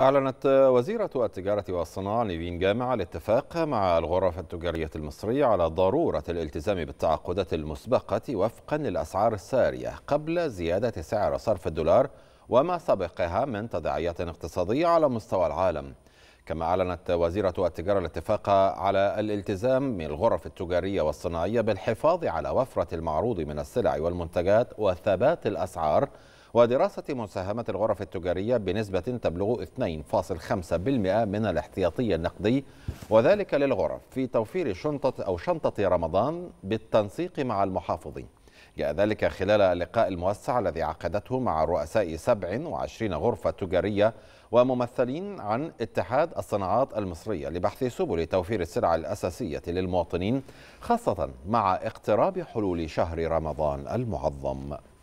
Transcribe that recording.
أعلنت وزيرة التجارة والصناعة نيفين جامع الاتفاق مع الغرف التجارية المصرية على ضرورة الالتزام بالتعاقدات المسبقة وفقا للأسعار السارية قبل زيادة سعر صرف الدولار وما سبقها من تداعيات اقتصادية على مستوى العالم كما أعلنت وزيرة التجارة الاتفاق على الالتزام من الغرف التجارية والصناعية بالحفاظ على وفرة المعروض من السلع والمنتجات وثبات الأسعار ودراسة مساهمة الغرف التجارية بنسبة تبلغ 2.5% من الاحتياطي النقدي وذلك للغرف في توفير شنطة أو شنطة رمضان بالتنسيق مع المحافظين جاء ذلك خلال اللقاء الموسع الذي عقدته مع رؤساء 27 غرفة تجارية وممثلين عن اتحاد الصناعات المصرية لبحث سبل توفير السلع الأساسية للمواطنين خاصة مع اقتراب حلول شهر رمضان المعظم